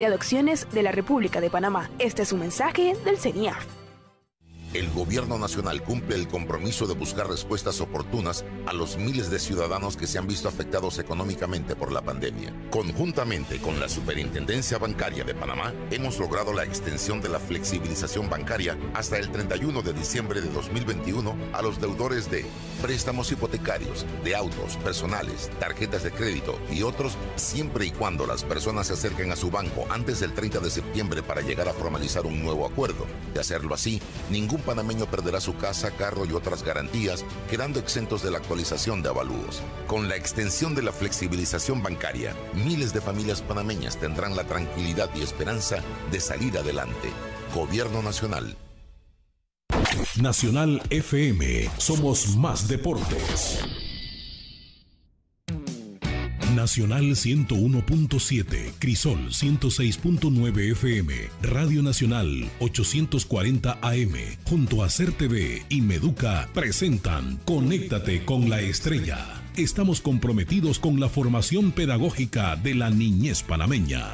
de adopciones de la República de Panamá. Este es un mensaje del CENIAF el Gobierno Nacional cumple el compromiso de buscar respuestas oportunas a los miles de ciudadanos que se han visto afectados económicamente por la pandemia. Conjuntamente con la Superintendencia Bancaria de Panamá, hemos logrado la extensión de la flexibilización bancaria hasta el 31 de diciembre de 2021 a los deudores de préstamos hipotecarios, de autos, personales, tarjetas de crédito y otros, siempre y cuando las personas se acerquen a su banco antes del 30 de septiembre para llegar a formalizar un nuevo acuerdo. De hacerlo así, ningún panameño perderá su casa, carro y otras garantías, quedando exentos de la actualización de avalúos. Con la extensión de la flexibilización bancaria, miles de familias panameñas tendrán la tranquilidad y esperanza de salir adelante. Gobierno Nacional. Nacional FM, somos más deportes. Nacional 101.7, Crisol 106.9 FM, Radio Nacional 840 AM, junto a CERTV y Meduca presentan Conéctate con la Estrella. Estamos comprometidos con la formación pedagógica de la niñez panameña.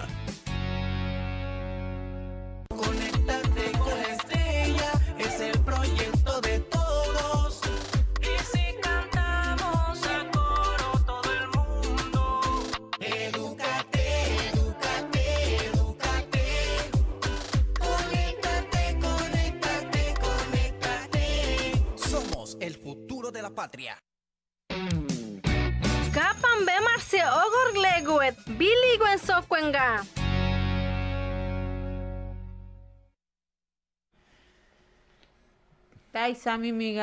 Daisa ಸಾಮಿಮೀಗ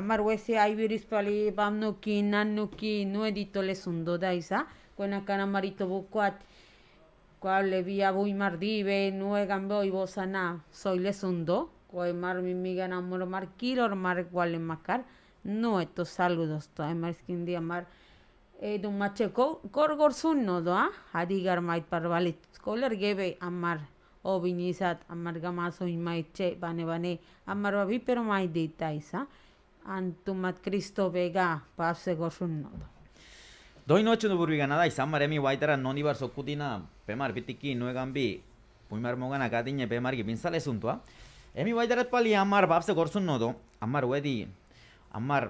migan ವಯಸ್ಸಿ ಐವಿರಿಸ್ ಪಾಲಿ ಬಾಮ್ನುಕ್ಕಿ ನನ್ನುಕ್ಕಿ ಇನ್ನೂ ಎದಿತ್ತೊಲೆ ಸುಂದೋದ sundo daisa, ಮರಿತವು cual marito vía voy mardive nueve y bosana, soy le sundo mar mi Migan Amor mar kilo mar cual macar no estos saludos to mar skin día mar eh macheco, mache corgor a ¿ah? adigar mait parvalit scholar gebe amar ओ विनी साथ अमर का मासो हिमा इच्छे बने बने अमर वभी पेरो माई देता है सा अंतु मत क्रिस्तो बेगा पास से को सुनना दो दोई नोचे नो बुर्बी गाना दाई सामर एमी वाई तरा नोनी बार सोकुदीना पेमार पितिकी नोए गांबी पुमार मोगा ना कादिन्ये पेमार की पिंसा ले तो, एमी वाई तरा पाली अमर बाप से गोर सुनना दो अमर वेदी अमर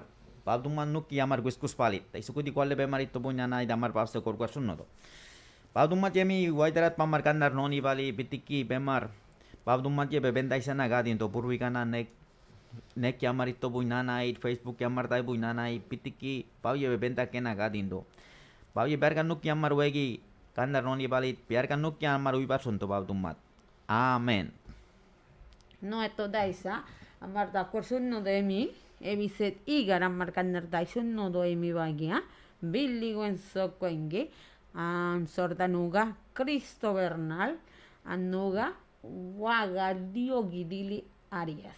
बाप दुमान नुकी अमर गुस्कुस पाली ताई सुकुदी कॉल ले पेमार इतो पुन्या ना इदा अमर बाप से गोर गोर सुनना दो Baudummat jemi waiterat pammar kannar noni vali pitikki pemar. Baudummat jebe bentaisena gadin to purvikana nek नेक के हमारी तो बुझना ना आई फेसबुक के हमारे ताई बुझना ना आई पिति की पाव ये बेंता के ना गा दिन दो पाव ये प्यार का नुक की हमार हुएगी कांदर रोनी वाली प्यार का नुक क्या हमार हुई बात सुन तो बाब तुम मत आमेन नो ए तो दाइसा हमार दा कर सुन नो देमी एमी से ई गर हमार कांदर दाइ Sordanuga, Cristo Bernal, Anuga, Guidili Arias.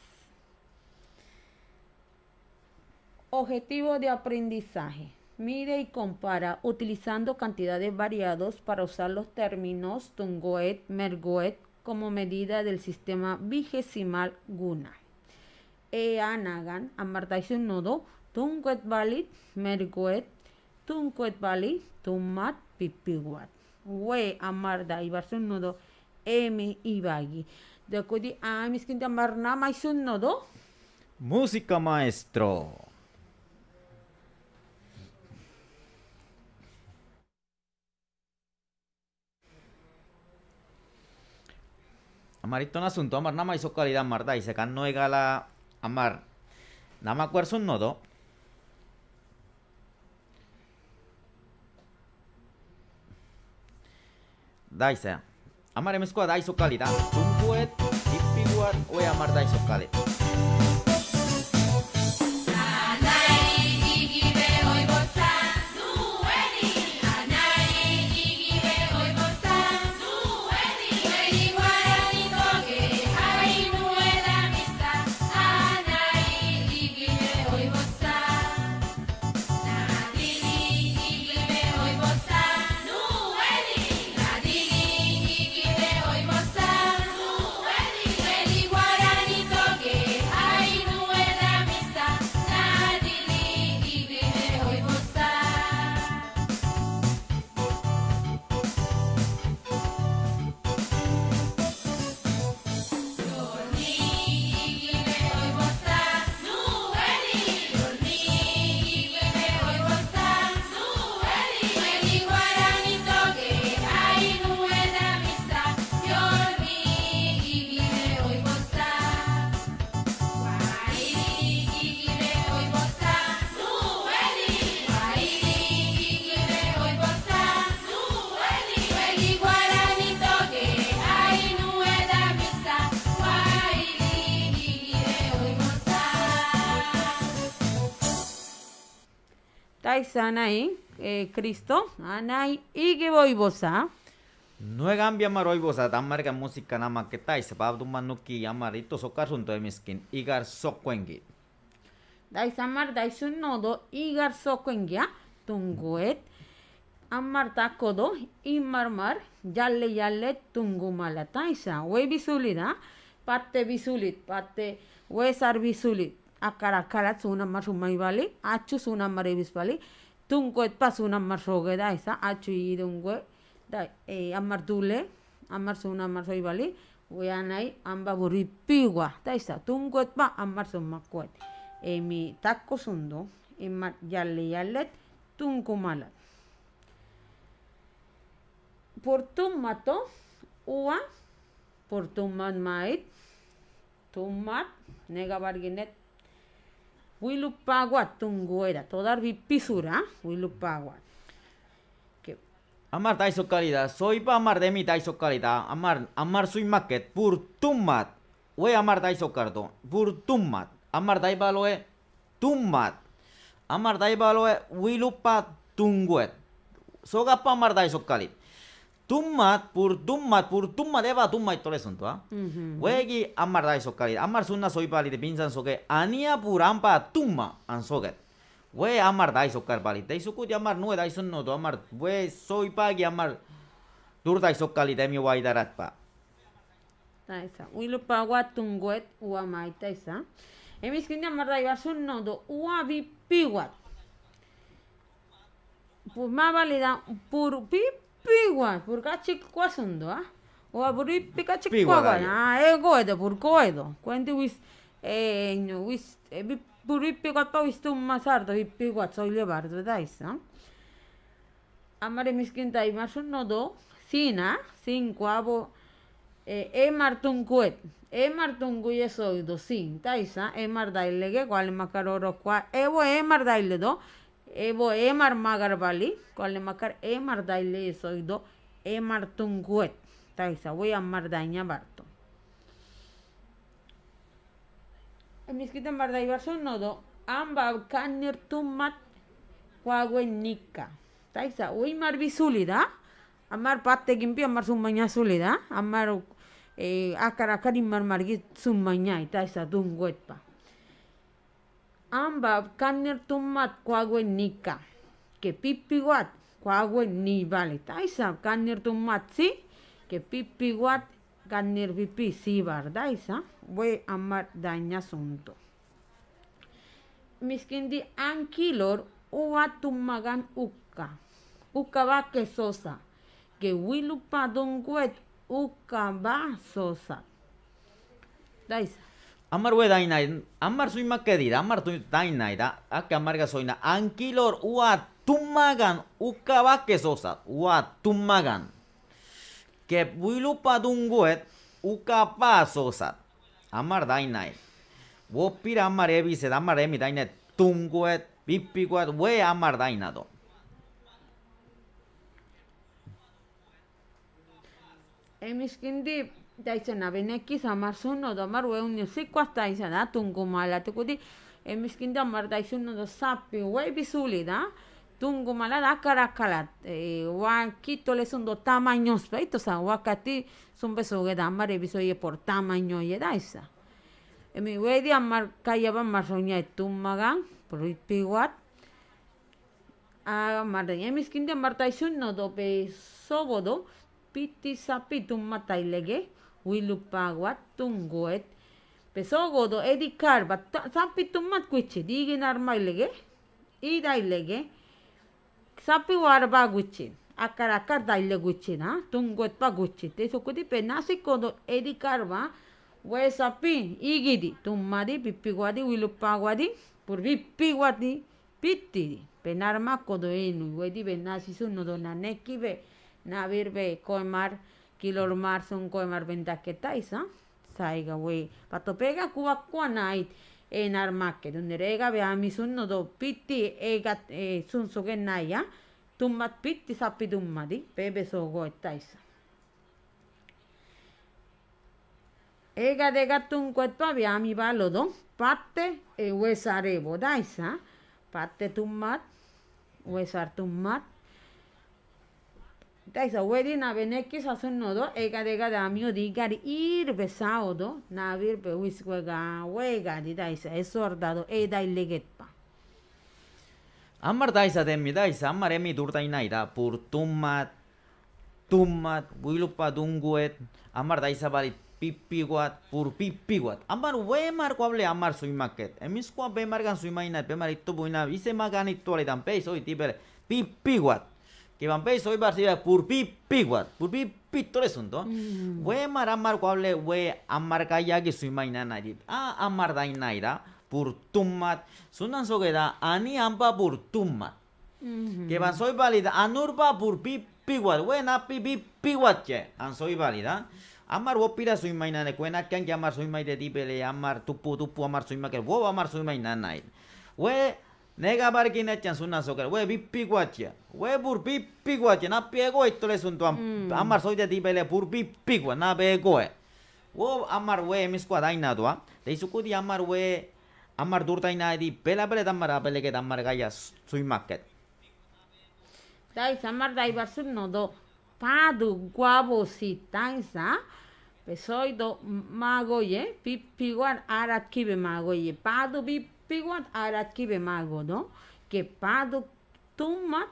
Objetivo de aprendizaje. Mire y compara utilizando cantidades variados para usar los términos tungoet, mergoet como medida del sistema vigesimal guna. E anagan, nodo. tungoet VALID mergoet tunquet vali, tumat pipiwat. We amarda ibarsun Nodo, emi ibagi. De acudi a mis quinta marna un Nodo. Música maestro. un asunto amar más hizo calidad da, y se can no egala amar. Nama cuerzo un nodo. daizea. Amare mezkoa daizokali da. Tunkuet, tipiguan, oe amar oe amar daizokali. paisanae, eh, Cristo, anai vos a No gambia a tan tamarga música na tu mano que amarito socar junto de miskin, igar socuengi. Daisamar un nodo, igar socuengia, tunguet, ammar takodo, ya yalle yalle tungumala taisa, wey bisulit, ah? parte bisulit, parte wezar bisulit. akar akara su mar bali achu zuen una mar ibis bali tungko et mar da esa achu i dungue da e eh, bali voy a nai amba buri pigua da esa tungko et pa amar su ma kuet e eh, mi taco sundo e por ua por mait tu nega barginet Willupagua tunguera, todarvi pisura, Willupagua. ¿ah? Amar taiso calidad, soy pa amar de mi taiso calidad, amar, amar soy maquet, pur tummat, we amar taiso cardo, pur tummat, amar dai baloe, amar dai baloe, wilupa tunguet, soga pa amar taiso calidad tummat pur tummat pur tumma deba tumma y tole que wegi da eso, sokari Amar sunna soy pali de pinsan soke ania pur ampa tumma an soket we da dai sokar pali suku Amar nue, da dai no, to Amar. we soy pagi ammar dur dai de mi wai darat pa taisa uilu pa watunguet ua mai em que emis Amar da eso, no, do ua bi piwat Pues más válida, pur pip por 삐와 chico 꽈순다 o por picachi cuaca na ah, goedo por goedo quando wis e no wis e por i pa wis tum masardo y picat so levar dais no ah? amare miskin tai masun no do sina sin quavo e eh, e eh, martun cuet e martun guye ah? so do sin taisa e mardaile, daile que qual macaroro qua e e mardaile do Evo emar magarbali, cual makar emar daile soido emar tunguet. Taisa, voy a amar daña barto. Miskita mardai barso nodo, amba kanir tumat nika, Taisa, voy mar bisulida, amar patte gimpi, amar sumaña sulida, amar eh, akar akarim mar margit sumaña, taisa pa. Amba kanner kwa kwagwe nika. Que pipi wat kwagwe ni vale. Taisa kanner tummat sí. Que pipi wat kanner pipi sí, ¿verdad? Voy a amar daña asunto. Miskindi ankilor uwa tumagan, uka. Uka, va que sosa. Que wilupa donguet uka, va sosa. Daisa. Amar we dai amar soy más querida, amar tu ankilor a ua tumagan, uka va que ua tumagan, que builu pa dunguet, uka pa sosa, amar dai nai, amar evi amar emi dai nai, tunguet, pipi we amar dai nado. Emiskindip, daisana beneki samarsuno domar weuni sikuas daisana tungumala tukuti emiskin domar daisuno do sapi wei bisuli da tungumala da karakala e, wakito le sundo tamaños peito sa wakati sumbe geda damar e por tamaño ye daisa emi wei di amar kayaba marroña e tumagan por piwat a mar emiskin de martaisuno do pe sobodo piti sapi matailege huilupawat tunguet godo edikarba sampitummat arma y ilege ida ilege sapi warba ...acaracar akara daile gucci na tunguet pa te sokuti penasikodo edikarba sapi, igidi tummadi pipiguadi huilupaguadi por pipiguadi piti penarma kodo inu wedi nodo ve be navirbe koemar son venta que que Taisa. saiga we patopega pega night en armaque donde rega vea mi sunno do piti, ega e naya piti pitti sapi tumati, pebe sogo ettaisa ega de gatun pa vea mi do. parte e huesarebo daisa parte tummat huesar tumat. Taisa wedi na beneki sasun nodo ega dega damio digari ir saudo na ga we wega di taisa es ordado eda ilegetpa. Ammar taisa Demi taisa ammar emi turta inaida pur Tumat tummat wilupa dunguet ammar taisa Pi pipiguat pur pipiguat ammar wemar kuable ammar suimaket emis kua bemar gan suimaina bemar itu buina ise magani tualidan peis oi pi pipiguat que por 소이바르시바 pi 피왓 부르피 pitoles unto we maramar cuable we amar ya que soy maina nari a ah, amar Pur por tumat sunan sogeda ani ampa por tumat mm-hmm. que van soy válida anurba por pi piwat we na pi pi che an soy válida amar wopira soy maina de cuena que amar soy maina de amar tupu tupu amar su imagen que wo amar soy maina nai we 내가 바르긴 했잖아 순나소가 왜 비피고 왔지야 왜 불비 피고 왔지 나 빼고 있더래 순또한 음. 아마 소이자 디벨에 불비 피고 나 빼고에 वो अमर वे एम इसको अदाई ना दुआ तो इसको दी अमर वे अमर दूर ताई ना दी पहला पहले दमर आप लेके दमर का या सुई मक्के ताई समर ताई बार सुन नो दो पादु गुआबो सी ताई सा पे सोई दो मागो ये पिपी गुआर आरात की बे मागो ये पादु भी Pigot arat mago no que pado tumat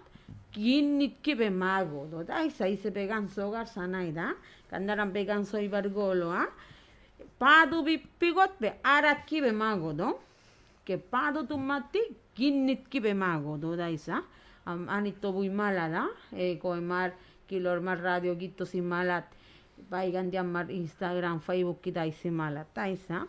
kinit kibe mago no da se pegan sogar sanai da kandaran pegan soy bargolo a ¿ah? pado bi pigot be arat kibe mago que pado tumati kinit kibe mago do da anito muy mala da e kilor radio gito si malat Vayan de amar Instagram, Facebook, y malat, taisa.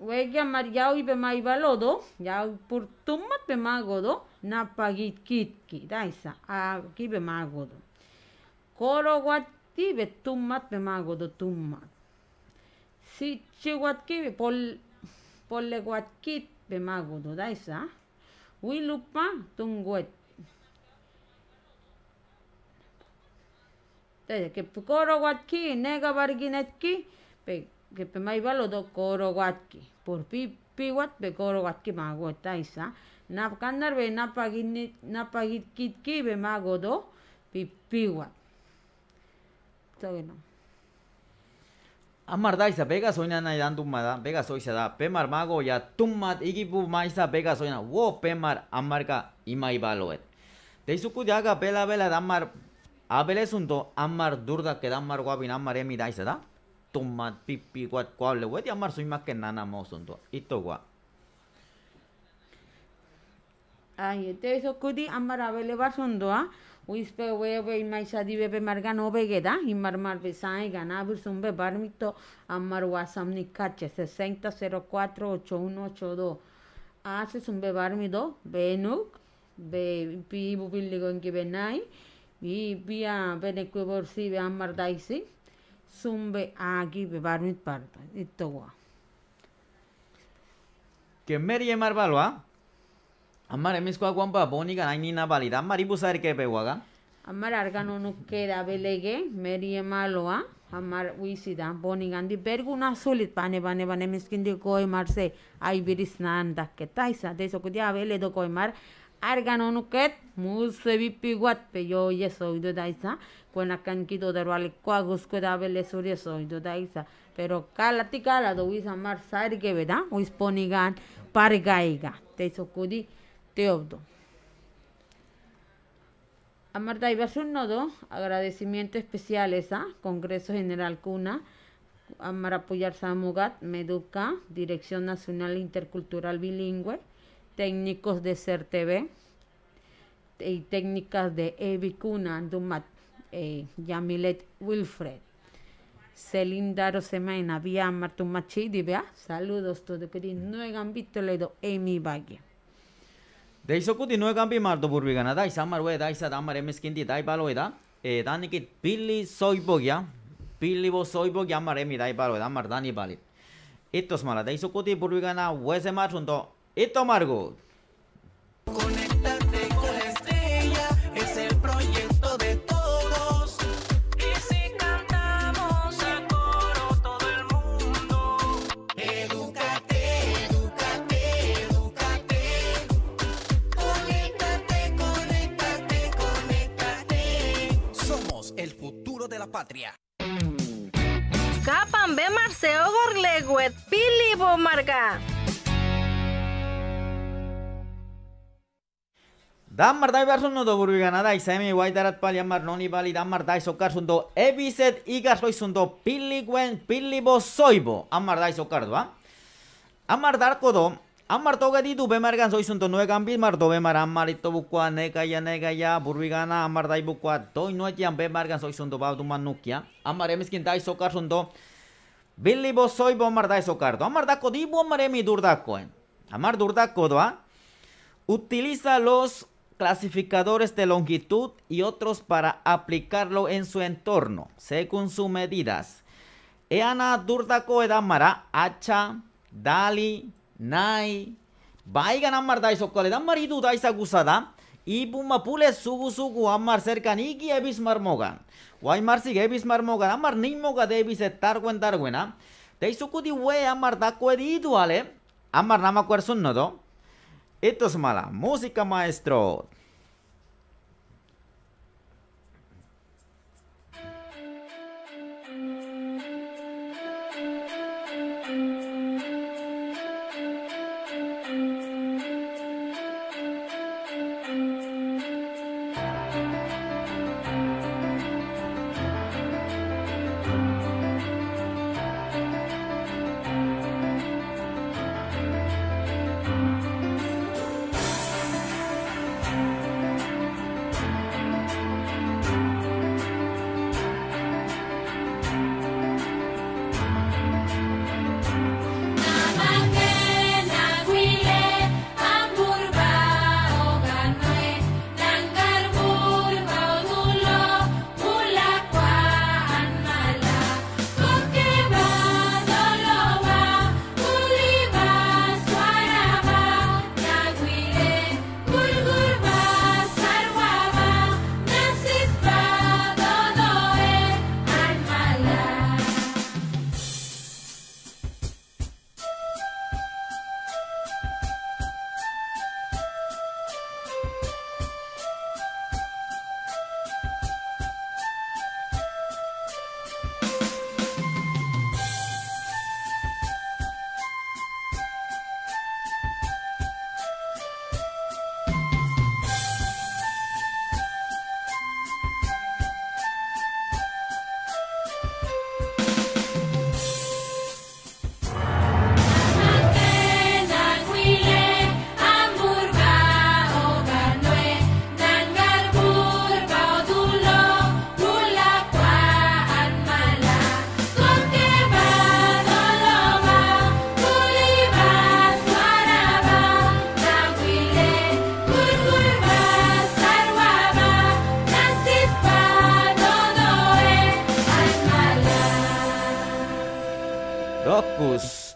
Huella mar yau ibe mai balodo, ya por tumma pe magodo, kit kitki, daisa, aquí be magodo. Coro guati be tummat pe magodo Si che guatki be pol, polle kit pe daisa. Wilupa tunguet. Desde que guatki, nega kit pe que do coro korowatki por pi coro be mago magota isa nap kanar be napagit napagit ve be do pi piwat no Amar daisa vega soina na dando mada vega soisa da pemar mago ya tumat igibu maisa vega soina wo pemar amarka imaivaloet Teisuku diaga bela vela damar un do amar durda que damar guabin amar emi daisa da toma pipi guat cual le voy a llamar soy más que nana mosunto ito gua ay te este eso kudi amar avele va sundo a uispe este we we mai shadi marga no bege da marmar mar be sai gana bir sumbe barmito amar wasam ocho, 60048182 hace sumbe barmido benuk be pi bubil ki benai bi bia bene si be amar daisi zumbe agi bebarnit barba, Ke meri emar baloa, amar emizkoa guanpa bonika nahi nina balida, amar ibuza erke beguaga? Amar argan honuke da belege, meri emaloa, amar uizi da, boni gandi berguna zulit, bane, bane, bane, miskindi goi marze, aibiriz nahan daketa izan, dezokudia bele doko emar, arganonuket musebipiwatpe yo yeso ido daisa buena canquito de cuagos que da yo yeso ido daiza pero calati cala do mar sarge verdad uisponigan pargaiga te socudi teobdo amar un Nodo, agradecimiento especial a Congreso General Cuna, a apoyar Samugat, Meduca, Dirección Nacional Intercultural Bilingüe, técnicos de TV eh, y técnicas de Evi Kuna, Dumat, eh, Yamilet Wilfred. Selim Daro Semena, via Martun Machidi, Saludos todo, que mm. no hayan visto ledo en valle. De eso que no hayan Marto Burbigana, da esa marwe, da esa damar emeskindi, da ibalo da. Eh, que Billy Billy Bo maremi, da ibalo da, mar dani balit. Esto es mala, de eso que Burbigana, huese a esto amargo. Conectate con la estrella, es el proyecto de todos. Y si cantamos a coro todo el mundo. Educate, educate, educate. Conectate, conectate, conectate Somos el futuro de la patria. Capan be marceo gorleguet pili Marga. Danmarday versundo burganadai semi White pal yamar noni bali Danmarday sokar sundo ebiset igas son sundo pili gwen pili bo soibo Amardai sokar va Amar darko do Amar toga di du gan soy sundo nueve gambi mar bemar amar bukua neka ya nega ya burgana amar doy bukua toy no gan soy sundo Amar sokar sundo Billy bo soibo amar dai do Amar dako di amar durdako Utiliza los clasificadores de longitud y otros para aplicarlo en su entorno, según sus medidas. Eana Durda Koedamara. acha, dali, nai, baigan amar Daiso damar idu daisa gusada, y bumapule sugu sugu amar cercanigi ebis marmogan. guaymar sig ebis marmogan, amar nimoga debis Targuen darguena. ¿ah? Daisuku di we amar dako ediduale, amar nama cuersun nodo. Esto es mala música, maestro.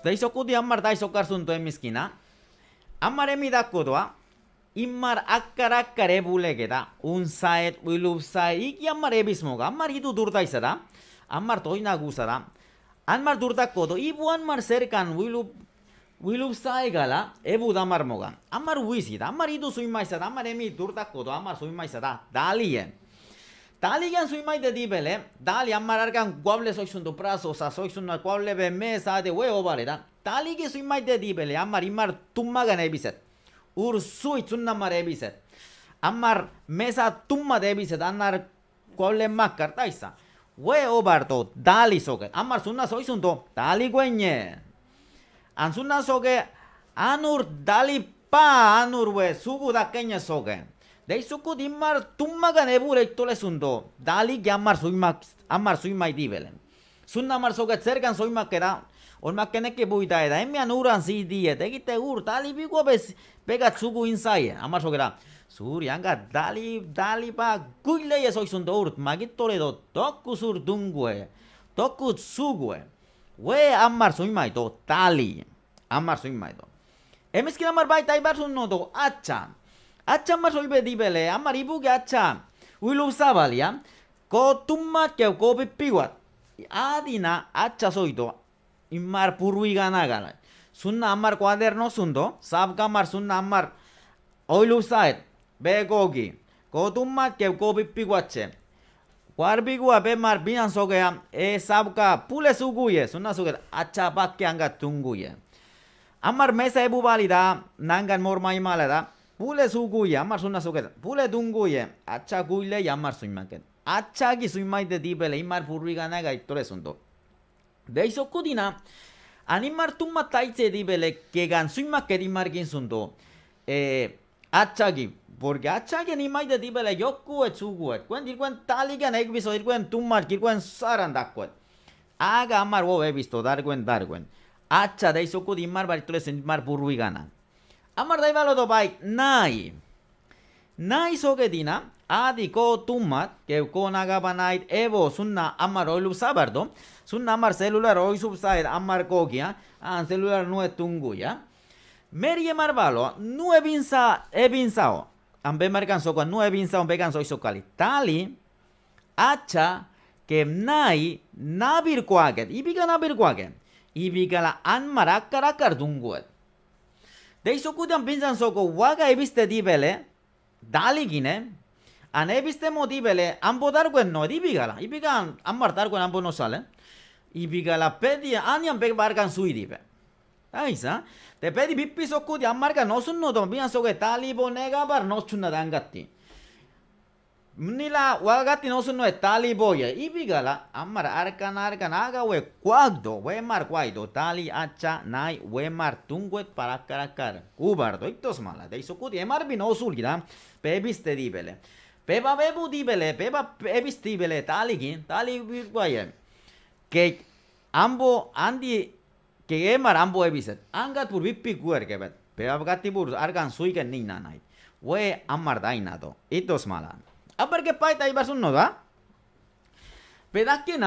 Da iso kudi ammar da iso kar sunto en miskina. emi Inmar akkar akkar da. Un saet, uilub saet. Iki ammar ebi smoga. hitu durda da. Ammar toi nagu da. Ammar durda kudu. Ibu ammar serkan uilub. gala. Ebu da ammar moga. Ammar da. Ammar hitu suimaisa da. Ammar emi durda kodo, amar suimaisa da. Da Da li gan sui mai dibele, dali li amarar guable soy sundo prazo, sa soy sundo guable be mesa de huevo vale, da. Da sui dibele, amar imar tumma Ur sui tsunna mar Amar mesa tumma de ebiset, anar guable mas cartaisa. Huevo barto, da li Amar sunna soy sundo, dali li gueñe. An sunna anur da pa, anur we, sugu da keñe de suco dimar tummaga nebure y tole sundo dali que amar soy amar soy dibelen sunda amar soga cercan soy más que da o buida da en mi anuran si die ur dali bigo pega amar sur yanga dali dali ba guile y sundo toku sur dungue toku sugue we amar soy más do dali amar Emiskin amar baita ibarzun nodo atxan. 아참마 솔베 디벨레 아마 리부게 아참 우일로 사발이야 거 뚱마 깨 고비 삐와 아디나 아차 소이도 임말 부르이가 나가라 순나 암말 과데르노 순도 사브가말 순나 암말 오일로 사에 베고기 거 뚱마 깨 고비 삐와체 꽈르비구아 베말 비안 소게야 에 사브가 풀레 수구예 순나 수게 아차 밖에 안가 둥구예 আমার মেসা এবু বালিদা নাঙ্গান মোর মাই মালাদা Pule zugu ye, amar zuna zuket. Pule atxak guile jamar zuin manket. Atxaki zuin dibele, imar burri gana gaitore zundo. De izoko dina, animar dibele, kegan zuin maket imar gintzundo. E, atxaki, Porque acha que ni mai de tipo le yo cu e chugu e. Quen dir quen tali Aga amar wo visto e dar Atxa de iso di bar tres Amar dai do dopai nai. Nai soketina adiko tumat ke konaga nait evo sunna amar oilu sabardo. Sunna amar celular oi subsaid amar koquia An celular nue tungu, ya. Meri emar valo nu ebinsa ebinsao. Ambe mercanso con nue ebinsao ambe canso Tali acha ke nai nabir kuaget. Ibiga nabir kwagen, Ibiga la anmarakarakar Deisocudian pinzan soco waga viste dibele, daligine, an ebiste dibele ambo darguen no dibigala, ibigan dar darguen ambo no sale, ibigala pedi anian peg bargan Ahí está, te pedi bippi soco di ammarga no sunno no pinzan soco talibo nega bar no dangati. Mnila, wagati no no tali boya y amar arkan arkan aga we cuando we mar guaydo. tali acha nai we mar tungwe para caracar cubardo itos mala de cuti. emar no sulgida pebis Pebiste dibele peba bebu dibele peba pebis dibele tali gin tali guaye que ambo andi que emar ambo ebiset angat pur bippi guergebet peba gati Arcan argan suigen ni we amar dainado itos mala अब्बर्गेप्प ಆಯ್ತಾ ಈ ಬಾರಿ ಸುನ್ನೋದ ಪೆದಕ್ಕಿನ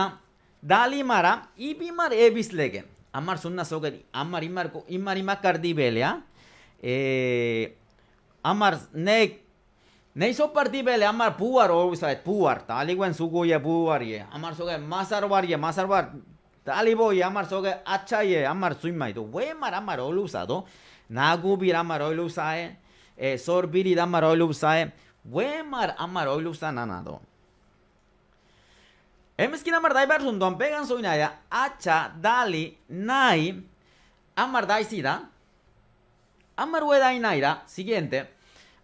दालीमारा ई बीमार ए बीस लेके अमर सुनना सो गई अमर इमर को इमर इमा कर दी बेलिया ए अमर ने नहीं सो पर दी बेले अमर पुअर और उस पुअर तालिगवन सुगो ये पुअर ये अमर सो गए मासरवार ये मासरवार तालिबो ये अमर सो गए अच्छा ये अमर सुई तो वे मर अमर ओलूसा दो नागू भी अमर ओलूसा है ए सोरबीरी अमर ओलूसा है amar Weimar Amaroylus'tan anadon. Emeskin amarday bersundan soy oynaya Acha Dali Nai Amar dai Sida Amar Amarday Naira Siguiente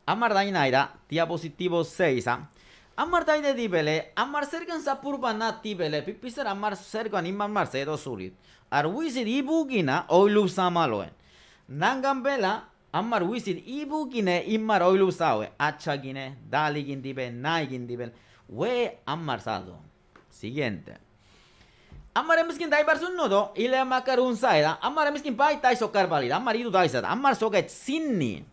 Amar Amarday Naira Diapositivo 6 dai de Dibele Amar Sergan Sapurbana Tibele Pipisar Amar Sergan Iman Marcedo Surit Arwisi Dibugina Oylus loen. Nangan Ammar ibu gine immar oilu sawe. dali dalikin dipen, dipen. We ammar saldo. Siguiente. Ammar emiskin dai bar sunnudo, ile makar un Ammar emiskin pai tai sokar balida. Ammar idu Ammar soket sinni.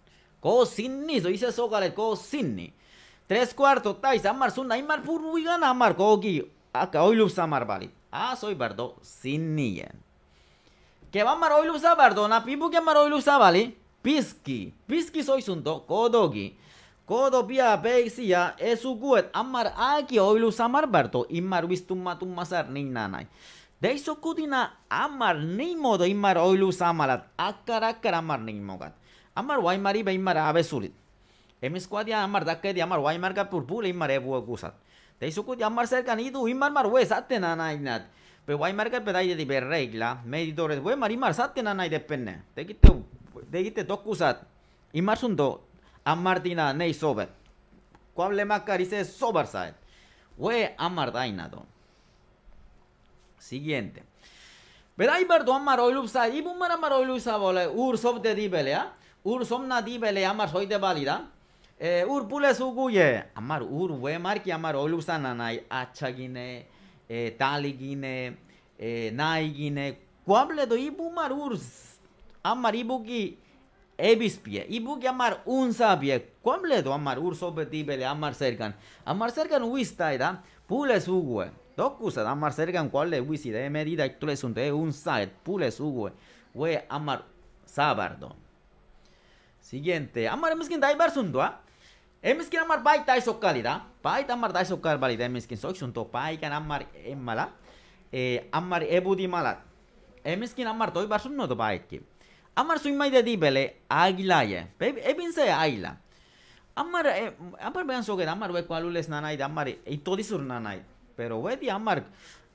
Ko sinni, so ise sokalet ko sinni. Tres cuartos, tais, ammar sunna, immar purvigana, ammar kogi. Aka oilu samar asoy Ah, soy bardo, sinni. Que va ammar oilu bardo, na pibu que ammar Pisky. Bizki soy sunto. Kodogi. Kodo pia peixia. Esu Amar aki oilu samar barto. Imar wistum matum masar nin nanai. De amar ni modo imar oilu samalat. Akar akar amar ni mogat. Amar waimari be imar ave sulit. dia amar dakedi, amar waimar purpule imar ebu akusat. De amar serkan idu imar mar nat. Pe waimar ka pedaide di berregla. Meditore de imar sate nanai depende. a Martina 덕구사 이마순도 아마르디나 네이 소벳 cuablemacarice sobarsaet we amardainado siguiente vedai amar amaroilupsa ibumar amaroilupsa bole urso de dibelea ¿ah? ursomna dibele amar soy de valida eh, ur pule suguye amar ur we marki amar na nai achagine eh, taligine eh, naigine cuable do ibumar urs amar ibugi y Ibuki amar un do Completo amar le amar cercan. Amar cercan pule Pules ugue. Dokusa amar cercan cual le wisi de medida que tules un de un side. Pules hue, We amar Sabardo Siguiente. Amar bar ¿eh? daibar eh, ¿eh? amar baita eso calida. Baita amar daiso cal valida emiskin soy sunto. amar emmala. Eh, amar ebudi malat. Emiskin amar toibar no do baikki. Amar su mai de dibele agila Ebinse águila. Amar, eh, amar vean que amar ve cualules nanay, amar eh, y todisur nanay. Pero ve di amar,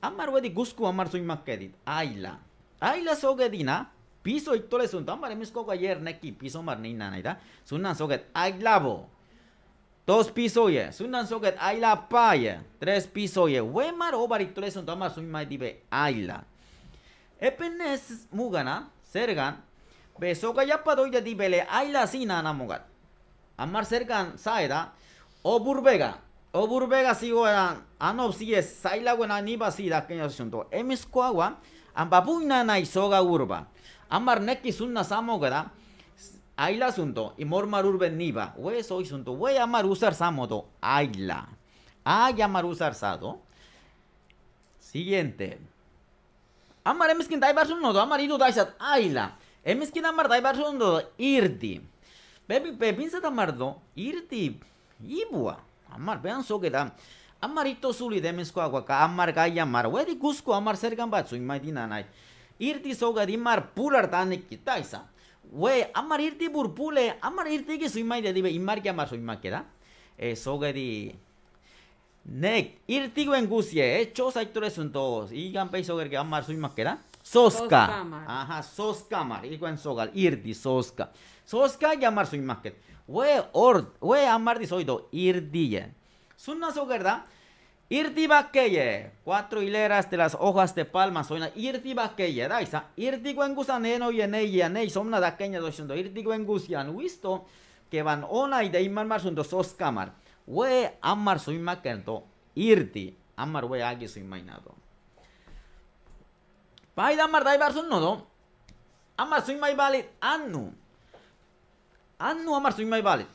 amar ve di gusku amar su agila Águila. Águila sogedina. Piso y tole sun. Amar mis ayer neki piso mar ni nanay da. Sunan soget bo. Dos piso ye. Sunan soget pa paye. Tres piso ye. We mar obar y tole Amar su imai dibe Ayla. Epenes mugana. Sergan. Besoka de dibele aila sina namogat. Amar cercan saeda o burbega. O burbega sigo eran no si es saila buena ni da que asunto. Emis cuagua ambapuna na isoga urba. Amar neki sunna samogada. Aila asunto y mormar urben niba. We soy junto, Ue amar usar samodo. Aila. Ay amar usar sado. Siguiente. Amar emis quintai barsun nodo. Amar ido daisat aila. Hemizki da mara daibar ziondo irti. Bebi, bebi, ez da mara irti, ibuak, amar, behan zogetan. Amar hito zuli demizkoa guaka, amar gai amar, ue di guzko amar zergan bat zuen maitinan nahi. Irti zogetan, mar, pular da nik itaiza. Ue, amar irti burpule, amar irtik zuen maitea, dibe, imarik amar zuen maketan. Zogetan, e, nek, irti guen guzie, etxosa eh, iturezun togoz, igan pei zogetan, amar zuen maketan. Soska. Ajá, Soskamar. en Sogal. Irdi, Soska. Soska llamar su imagen We or, we amar disoido. Irdiye. Sunna sogerda. Irdi bakeye. Cuatro hileras de las hojas de palma una Irdi bakeye. Daisa. Irdi guengusaneno yenei yenei. Somna daqueña doshendo. Irdi guengusian. Visto. Que van ona y de imar marsundo Soskamar. We amar su imagen, Irti. Irdi. Amar we agi soy mainado. 前段丸ダイバーすんのぞあんまりスイマイバーレあんのあんのあんまりスイマイバーレ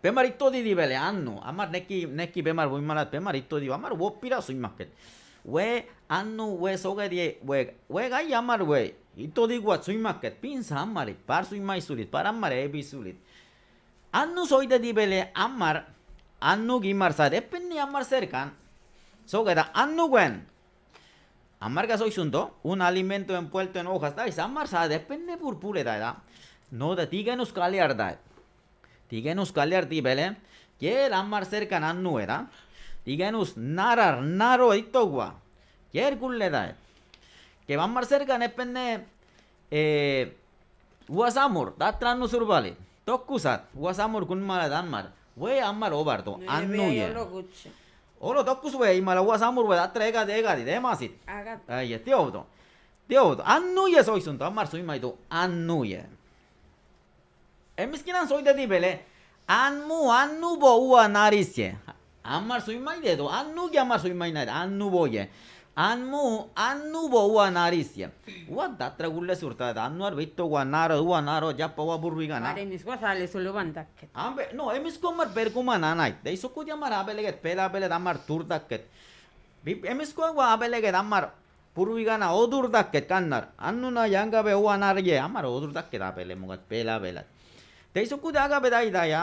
Pemar itto di no anno. Amar neki neki bemar voi marat pemar itto di amar wopira pira sui maket. We anu we soga di we we gai amar we itto di gua sui maket pinsa amar par sui mai sulit para amar ebi sulit. soi soy di bele amar anu gimar sa depende amar so Soga da anno amarga soy un alimento envuelto en hojas, estáis depende por No da tiga nos da. Tiga nos caliar Que amar cerca nan narar, naro gua. Que el culo Que amar cerca, depende. Eh, amor da no Tocusat, We amar obardo, Όλο το άκουσα η είμαι λαγούα σάμουρ που τα τρέκα τέκα τι δεν μας είναι. Τι αυτό. Τι αυτό. Ανούγες όχι στον το άμαρ σου είμαι το ανούγε. Εμείς κοινάν σου είτε τι πέλε. Αν μου ανού πω ου αναρίσχε. Άμαρ σου το άμαρ σου είμαι το ανού Anmu, anu bo wanarisia. Wa datra gula surta da betto gua wanaro wanaro ja pa wa burwiga na. Are nisko sale su Ambe, no, emisko mar perku mana nai. Dei su mar abele pela abele da mar turda gua Emisko wa abele ke na odur daket kanar. Anu na amar odur daket mugat pela bela. Dei su kudia be dai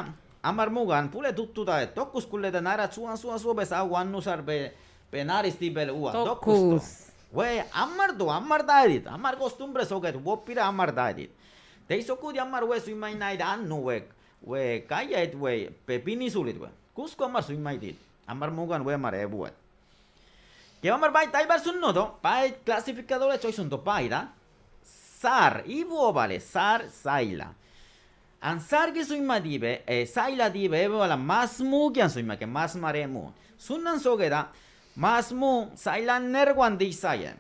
Amar mugan pule tuttu da tokus kulle da nara suan suan sarbe. penaristi bel ua docus we amardu amardarit amar costumbres oget wopira amardarit teisocudia amar we suimainaid annu we we kayait we pepini we cusco amar suimaidit amar mugan we mare. ebuat que amar bai taibar sun nodo bai clasificadores choisunto paira sar ibu vale sar saila Ansargi suima dibe, eh, saila dibe, evo la más mugian suima, que más maremu. Sunan sogeda, Maz mu zailan nerguan dizaie.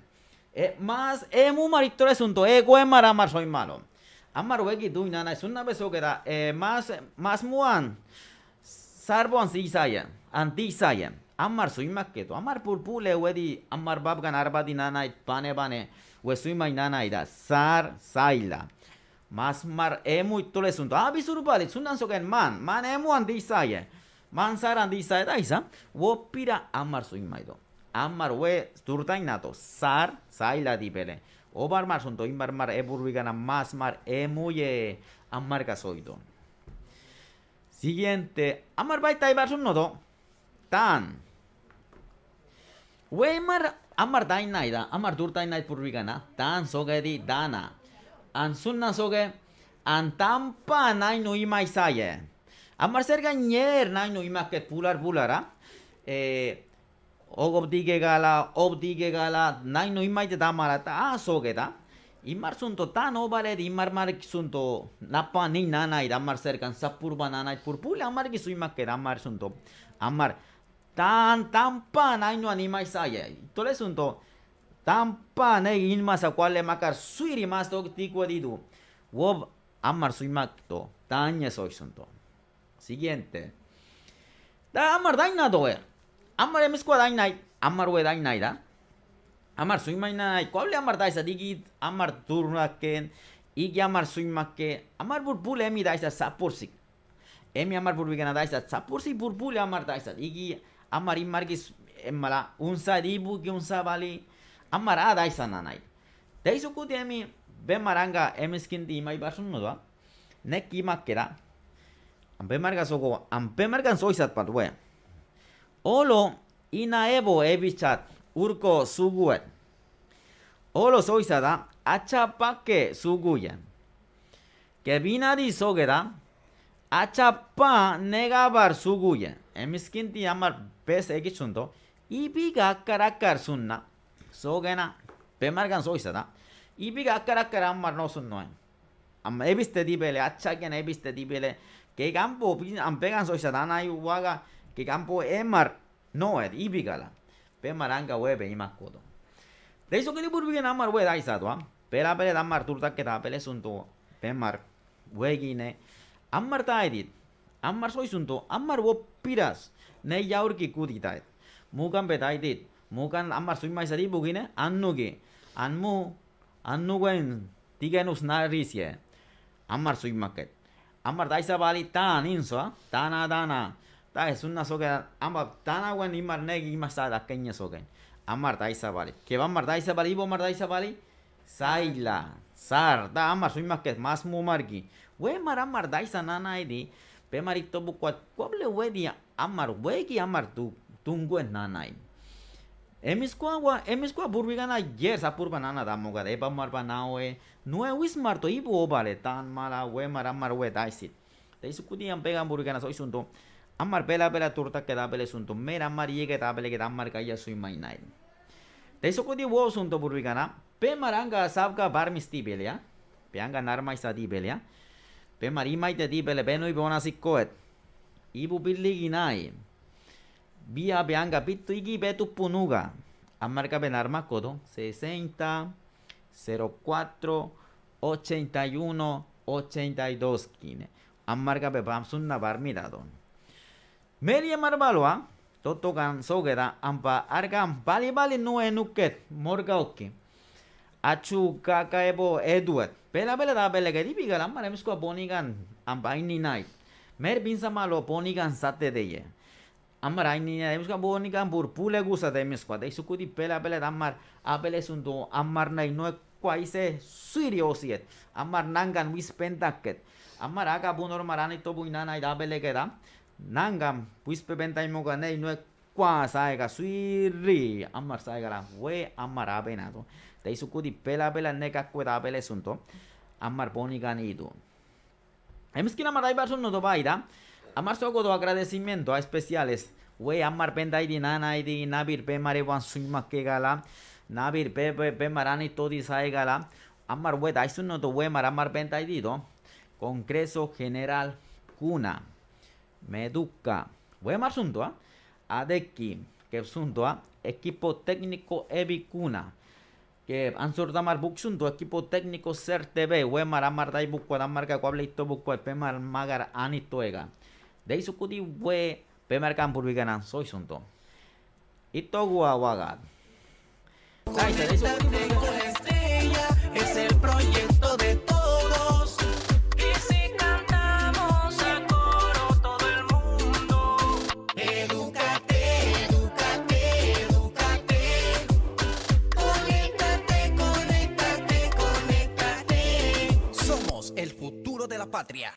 E, mas emu maritore zunto ego emara amar malo. Amar uegi duin nana ezun nabe zogera. E, mas, mas muan zarboan Anti zaie. Amar zuin maketo. Amar purpule wedi, amar babgan arbati nana et pane pane. Ue zuin mai nana da, Zar zaila. Mas mar emu itole zunto. Ah, bizurupadit. Zundan zogen man. Man emu anti zaie. Man Manzara andi eta izan, wopira amar zuin maido. Amar ue turtainato, zar, zaila dipele. Obar mar zonto, inbar mar eburbi gana mar emuye amar gazoido. Siguiente, amar baita ibar zun noto, tan. Ue mar amar da, amar turtainai burbi gana, tan zoge dana. Anzun na zoge, antampa nainu ima izaye. Amar zer gainer nahi nu imaket pular bulara. E, eh, Ogo dige gala, ob dige gala, nahi nu imaite damara eta ah, Imar zunto tan obare di imar marek zunto napa ni nanai da amar zerkan zapurba nanai purpule amar gizu imaket amar zunto. Amar tan tan pa nahi anima imai zaia. Tole zunto tan pa nahi inmaza kuale makar suiri maztok tikua ditu. Wob amar zu imakto tan ezo zunto Siguiente. Da amar daina doer. Eh. Amar emezkoa dainai. nahi. Amar ue da. Amar zuin maina nahi. Koable amar daiz adigit amar turnaken. Igi amar zuin Amar burbule emi daiz da zapurzik. Emi amar burbigena daiz da zapurzik burbule amar daiz da. Igi amar imargiz emala. Unza dibu unza bali. Amar a daiz da nahi. Deizukuti emi. Ben maranga di imai basun nudua. Nek imakera. Anpemargan zoizat bat duen. Olo ina ebo ebitzat eh, urko zu guet. Olo zoizada, atxapake zu guien. Kebina di atxapa negabar zu guien. Eh, amar bez egit Ibiga akar akar zuna. pemarkan Ibiga akar akar amal nozun nuen. Amabizte dibele, atxakena ibizte dibele. Que campo pegan soy satana uaga. campo emar no es ibigala. Pe maranga web y más codo. De eso que le burbi en amar web aisado. Ah. Pera pele dan mar turta que ta pele sunto. Pe mar webine. Amar ta Amar soy sunto. Amar web piras. Ne ya urki Mukan betaitit. Mukan amar soy más gine, bugine. Anuge. Anmu. Anuguen. Tiganus narisie. Amar soy Ambar da bali ta ninsa, ta na na. Ta es una soga amba ta na wan ni negi ma sa da kenya soga. Ambar da isa bali. Ke va ambar bali, bo ambar da isa bali. Saila, sar ambar mas mu margi. We mar ambar da isa nana idi. Pe marito bu kwa, kwa ble we di ambar we tu tungu en Emisko hau, emisko hau burbigana jer zapurba nana da nue huiz marto ibu obale, tan mala, ue mara, amar ue da izit. Da izu kudian pegan amar bela bela turtak eda bele mer amar iege eta bele eta amar gaia zui mainain. Da izu kudian uo zundu burbigana, pe maranga zabka barmiz di belea, pe anga narmaiza di belea, pe beno ibu onazik koet, ibu bildigi nahi, Via beanga capito betu punuga. A marca ben 60 04 81 82 skin. A marca ben pamsunna parmitato. totokan marbaloa. Toto ampa argan bali bali nue nuket morga oki. Achu kakaebo eduet. Pela pela da pela ke amare lamma bonigan ampa Mer binsa malo bonigan sate Amar hain dira, emuska bonikan burbule guzat emeskua. Deizukutik bela-belet amar abelesun du. Amar nahi nuakua izen zuiri osiet. Amar nangan wispentaket. Amar agabun ormaran ito buinan nahi daabeleketa. Nangan wispentain mokan nahi nuakua zaega zuiri. Amar zaegara, ue amar abena du. Deizukutik bela-belet negakuet abelesun du. Amar bonikan idu. Emuskin amara ibarzun noto bai da. Amar go do agradecimiento a especiales. We amar pendaidi nanaidi nabir pe mare wan suima gala. Nabir pe marani gala. Amar wey, daisun no do wey mar amar pendaidi do. Congreso General Cuna. Meduca. We amar sunto, ah. Adeki. Que sunto, ah. Equipo técnico Evi Cuna. Que han equipo técnico TV, Wey mar amar dai buco, amar que cuable magar anitoega. De soy Sunto. でいそこでウェペメルカンプルビガナンソイソンといとぐわわがはいじゃあでいそこで Es el proyecto de todos. Y si cantamos a coro todo el mundo. Educate, educate, educate. Conéctate, conéctate, conéctate. Somos el futuro de la patria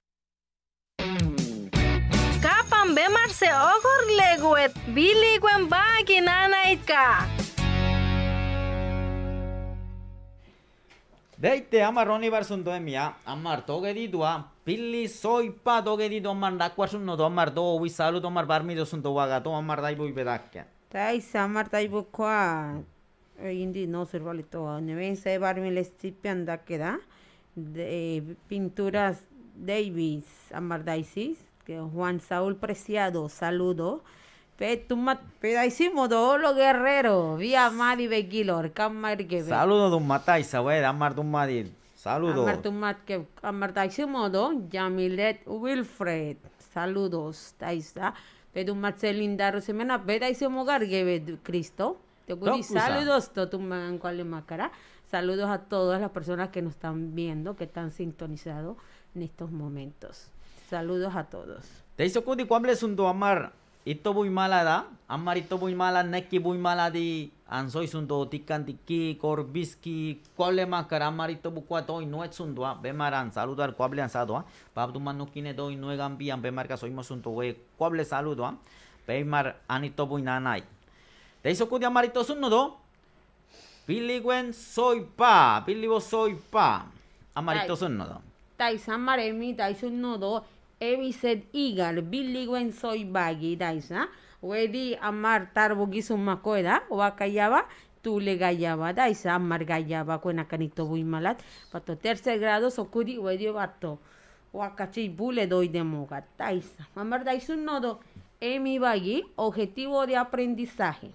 marse ogor leguet, bili guembaki ama Deite amarroni barsundo mia, amar toge didua, pili soy pa toge dido amar no do, wi salu mar barmi do sundo gato amar daibu ibedakke. Taisa amar daibu kwa, eh, indi no servalito, nevense barmi le stipian da queda, de eh, pinturas Davis, amar daisis. Juan Saúl Preciado, saludo. Pedaicimo, Olo Guerrero, vía Madi Bequilor, Camargue. Saludo, don Matay, wey, Amar, don Madir. Saludos. Amar, don Matke, Amar, Daicimo, Yamilet Wilfred, saludos, Taisa. Pedro Marcelín Daro Semena, Pedaicimo Gargue, Cristo. Te saludos, Totuman, cuál macara. Saludos a todas las personas que nos están viendo, que están sintonizados en estos momentos. Saludos a todos. Te hizo es un do amar ito muy mala da Amarito muy mala neki muy mala di ansoy sunto tikantiki corbiski cuable macar amar ito bukwa toy no es un ve bemaran saludo al cuable ansado a ah, Manukine, manu do doy no egan soy bemarca soimos sunto we cuable saludo bemar ah, anito muy nanai. Te kudi amar es un do Billy soy pa, Billy soy pa. Amarito un do. Taisan maremi, taisun no said igal Gwen soy bagi daisa wedi amar tarbo gisum koeda wakayaba tule gallaba daisa amar gallaba cuena canito muy malat pato tercer grado Sokuri, wedi bato wakachi bule doy de moga daisa amar daisa un nodo emi bagi objetivo de aprendizaje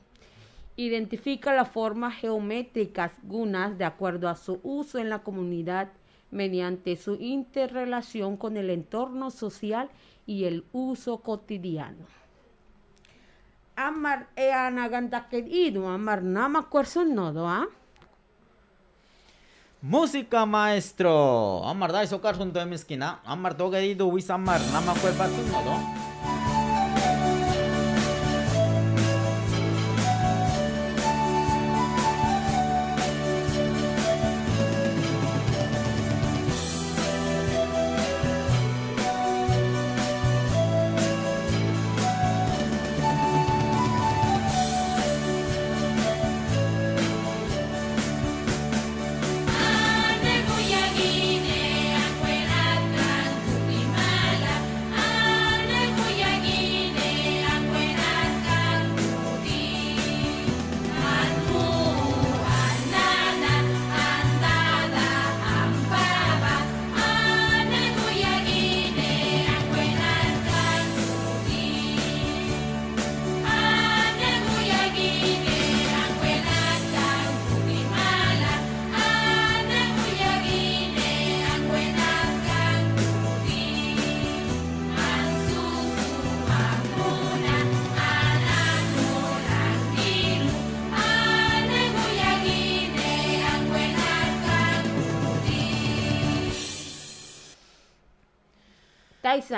Identifica las formas geométricas gunas de acuerdo a su uso en la comunidad mediante su interrelación con el entorno social y el uso cotidiano. Amar e amar nama nodo, ah. Música maestro. Amar da eso junto de mi esquina. Amar toga ido wis amar nama nodo.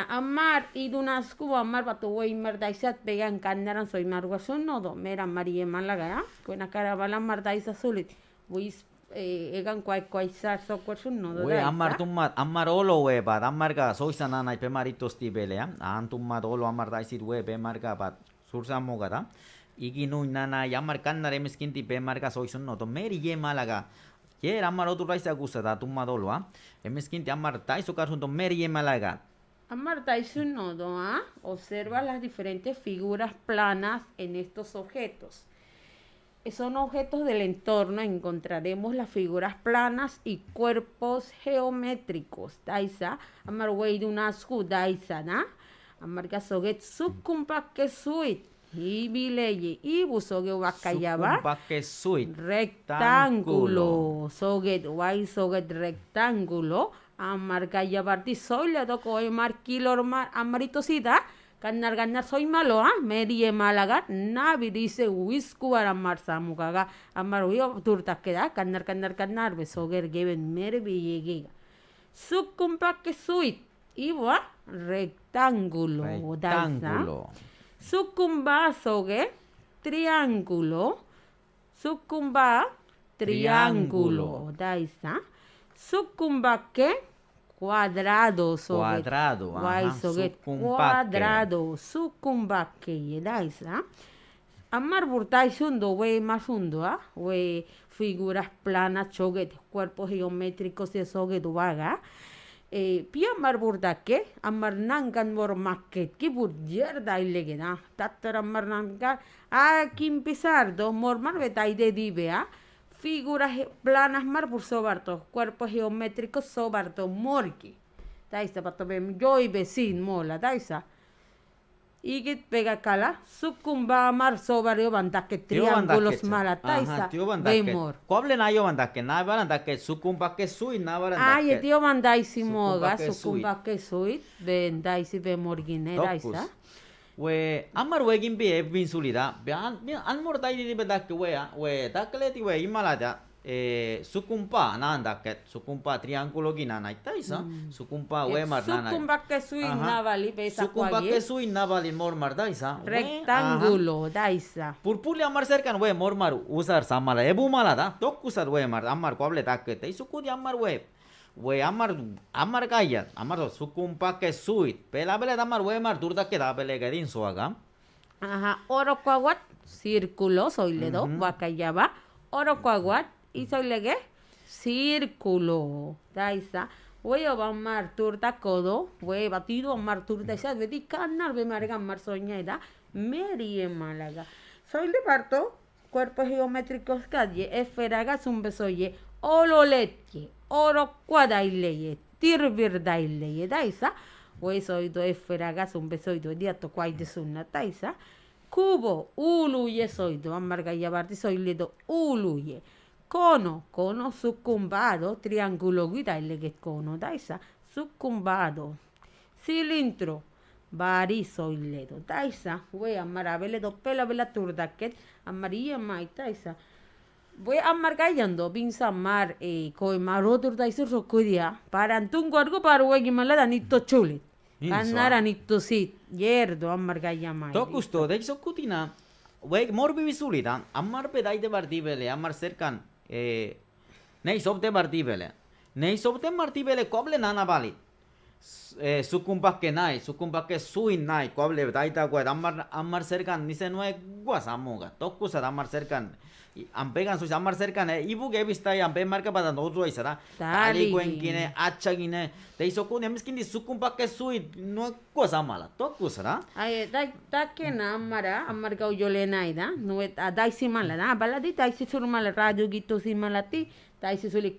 Amar amar Dunascu amar batuwe imar daisat pegan candaran soy marguasun no do mera marie malaga ya kuena cara bala mar sulit eh, egan cuai kwai sa sokwar no do we amar tumma amar olo we pa, amar ga Soy nana ipe maritos tibele ya olo amar daisit we be marga ba sursa mogada igi y nana candar kandare Pemar be marga soy no do ah. e meri ye malaga Yer amar otu raisa gusa da emeskinti amar taiso meri ye malaga Amarta y su nodo ¿ah? observa las diferentes figuras planas en estos objetos. Son objetos del entorno, encontraremos las figuras planas y cuerpos geométricos. Daisa, amar dunasku daisa, ¿na? Amarga soget sukumpakesuit, ibileye, Hibileye, ibu soge wakayaba. Rectángulo. Soget wai soget rectángulo. Amar gaya bardi soila doko emar kilor mar amarito zita. Kanar gana soi malo ha. Medi emalaga huizku amar zamukaga. Amar hui durtake da. Kanar, kanar, kanar bezo ger geben mere bilegega. Zukumpa ke suit. Iba rektangulo. Rektangulo. Zukumpa soge triangulo. Zukumpa triangulo. Triangulo. Daiz, Sucumbaque cuadrado soget. Cuadrado, guay soget. Cuadrado, dais edad ah? Amar burtai sundo, we más sundo, ¿ah? We figuras planas, choguet, cuerpos geométricos de soget vaga. Ah. Eh, pia amar burdaque, amar nangan mor maquet, que burgerda y legena. Ah. Tatar amar nangan, ah, que empezar, dos mor marbetai de dive, figuras planas marbursobartos, cuerpos geométricos sobarto morki. Taisa yo joy vecin mola taisa. que pega kala sucumba mar sobario bandaque triángulos mala taisa. Tío bandaque. Coble na yo bandaque na bandaque sucumba que sui na bandaque. Ay tío bandaisi moga sucumba que sui vendaisi ve morguinera isa. we amar bi ev bin sulida bi an mor dai di beda ke we we ta kle ti we imalaja e sukumpa nanda ke sukumpa triangulo gin ana ita mm. sukumpa we mar nana sukumpa ke su in navali pe sukumpa su in navali mor mar rectangulo dai purpule amar cerca we usar samala da tokusar we mar amar koble ta ke amar we we amar amar gaya amar su kumpa que suit pela bele damar we amar durda que da ajá oro cuaguat círculo soy le do guacayaba oro cuaguat y soy legué círculo daisa we va mar turta codo we batido amar turda ya de di canar ve marga amar soñeda meri eh, málaga soy le parto cuerpos geométricos calle gas un besoye ololetje oro daileie, tirbir daileie daisa, hueso soito, esfera casa un besoito y diato cuai de taisa, cubo uluye soito, amarga y soiledo uluye, cono, cono sucumbado, triángulo guida y que cono daisa, sucumbado, cilindro, bari soileto daisa, hue do pela vela que amarilla mai daisa, Voy a marcar pinza mar, eh, coi mar otro da isurro para antungo algo para ue que mala da chule. Ganara nito si, yerdo a marcar ya mai. To gusto, de iso cutina, mor vivisuli da, a mar pedai de bardibele, a mar cercan, eh, ne de bardibele. Ne de bardibele, coble nana balit eh, sukumbak que nai, sukumbak que sui nai, cuable, daita, cue, amar, amar cercan, ni se es guasamuga, toku se amar cercan, ampegan sus amar cercan, eh, ibu que vista y ampe marca para no otro, y será, tal y cuen quine, hacha quine, te hizo cun, y eh, a mis quine, que sui, no guasamala, toku será. Ay, eh, da, que na amara, amar gau yo le da, no es, a dai mala, da, baladita, y si sur mala, radio, guito si malati, ti, dai si suli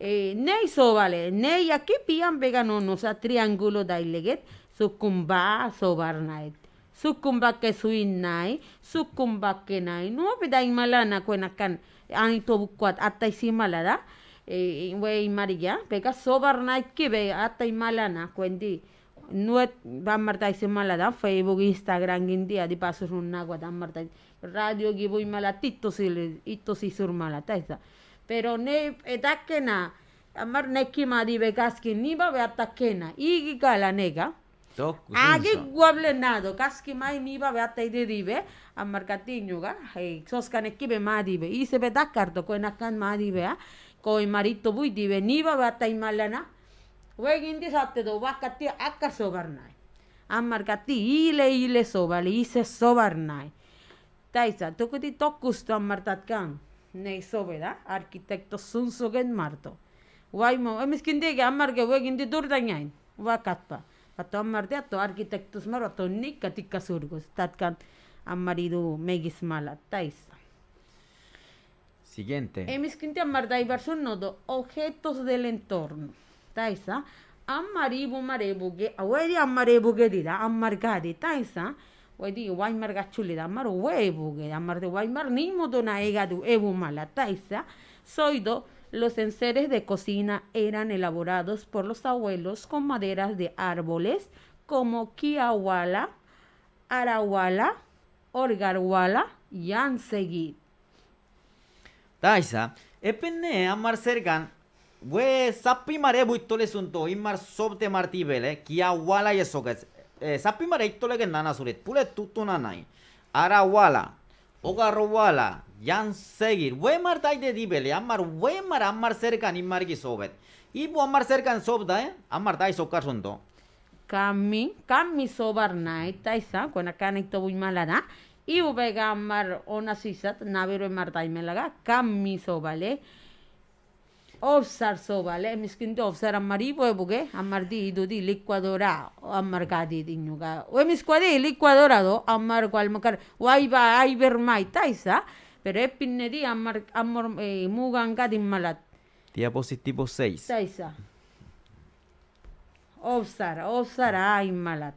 Eh, nei sobale, nei aquí pian veganonosa triángulo daileget, sucumba sobarnaet. Sucumba que suin nai, sucumba que nai, no vida malana cuenacan, anito tobucuat, hasta isimalada, eh, wey maría, vega sobarnait que ve, hasta malana cuendi. no dan marta y facebook instagram india di pasos un agua dan marta radio gibo y malatito si le ito sur pero ne eta kena amar neki madi bekaski ni ba be igi kala nega to agi guable nado kaski mai ni ba be dibe amar katinyu ga soska neki be madi be ise be ta ko kan madi be a ko marito bui dibe ni ba be ta imalana we gindi satte do bakati akaso akka Amar gati ile ile sobali ise sobarnai. Taisa, tokuti tokustu amartatkan. Ne o Arquitecto sun sunsogen marto waymo emiskindege ammarge wegindi durdanyain wa katpa ato ammarde ato arkitektos maro ato surgos tatkan ammaridu mala, taisa Siguiente. Emiskinti ammardai versun nodo objetos del entorno. Taisa ammaribu marebuge aweri ammarebuge dira ammargadi taisa. Taisa. Pues digo, Weimar gachule damar huevo que damar de Weimar ni dona ega du ebu malataiza. soido los enseres de cocina eran elaborados por los abuelos con maderas de árboles como kiawala, arahuala, orgarhuala y ansegui. Taisa, epene amar sergan, we sapimare buitolesunto, imar sobte martibele, kiawala y esogas esas eh, primeras historias que nana surit pule tutu arawala ya Jan seguir we mar de dibele amar wemar mar amar cerca ni mar sobet y bu amar cerca eh amar tai sokar sundo kami kami sobar nai sa con acá ni to buy malada y ubega amar ona sisat nabiro mar melaga Kammi sobale Of so vale, le skinto offsar porque amar e buke, a licuadora liquadora, a di licuadora, liquadora do, amar al mocar, uai va mai taisa, per e pinne di Amar, e, muga angati malat. Diapositivo 6. Taisa. Offsar, offsar a malat.